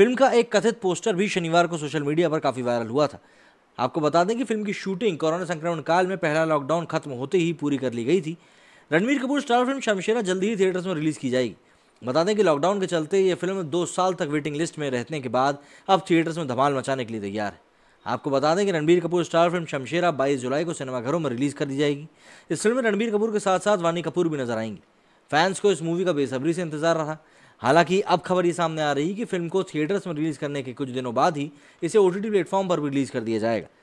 film का एक कथित पोस्टर भी शनिवार को सोशल मीडिया पर काफ़ी वायरल हुआ था आपको बता दें कि फिल्म की शूटिंग कोरोना संक्रमण काल में पहला लॉकडाउन खत्म होते ही पूरी कर ली गई थी रणवीर कपूर स्टार फिल्म शमशेरा जल्दी ही थिएटर्स में रिलीज़ की जाएगी बता दें कि लॉकडाउन के चलते ये फिल्म दो साल तक वेटिंग लिस्ट में रहने के बाद अब थिएटर्स में धमाल मचाने के लिए तैयार है आपको बता दें कि रणबीर कपूर स्टार फिल्म शमशेरा 22 जुलाई को सिनेमाघरों में रिलीज़ कर दी जाएगी इस फिल्म में रणबीर कपूर के साथ साथ वानी कपूर भी नजर आएंगी फैंस को इस मूवी का बेसब्री से इंतजार रहा हालांकि अब खबर ये सामने आ रही कि फिल्म को थिएटर्स में रिलीज़ करने के कुछ दिनों बाद ही इसे ओ टी प्लेटफॉर्म पर रिलीज़ कर दिया जाएगा